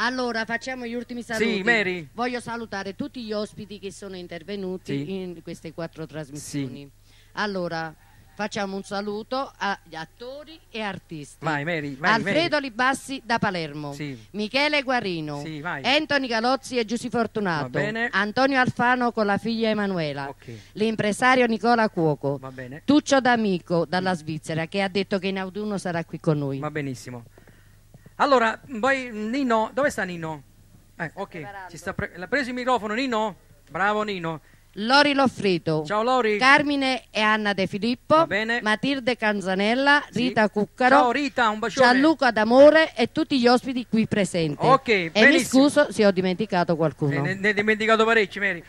Allora, facciamo gli ultimi saluti. Sì, Mary. Voglio salutare tutti gli ospiti che sono intervenuti sì. in queste quattro trasmissioni. Sì. Allora, facciamo un saluto agli attori e artisti. Vai, Mary, vai, Alfredo Libassi da Palermo, sì. Michele Guarino, sì, Anthony Calozzi e Giussi Fortunato, Va bene. Antonio Alfano con la figlia Emanuela, okay. l'impresario Nicola Cuoco, Va bene. Tuccio D'Amico dalla Svizzera che ha detto che in autunno sarà qui con noi. Va benissimo. Allora, poi Nino, dove sta Nino? Eh, ok, ci sta pre- l'ha preso il microfono Nino? Bravo Nino. Lori Loffrito. Ciao Lori. Carmine e Anna De Filippo. bene. Matilde Canzanella, sì. Rita Cuccaro. Ciao Rita, un bacione. Gianluca D'Amore e tutti gli ospiti qui presenti. Ok, E mi scuso se ho dimenticato qualcuno. Ne, ne, ne ho dimenticato parecchi, Mary.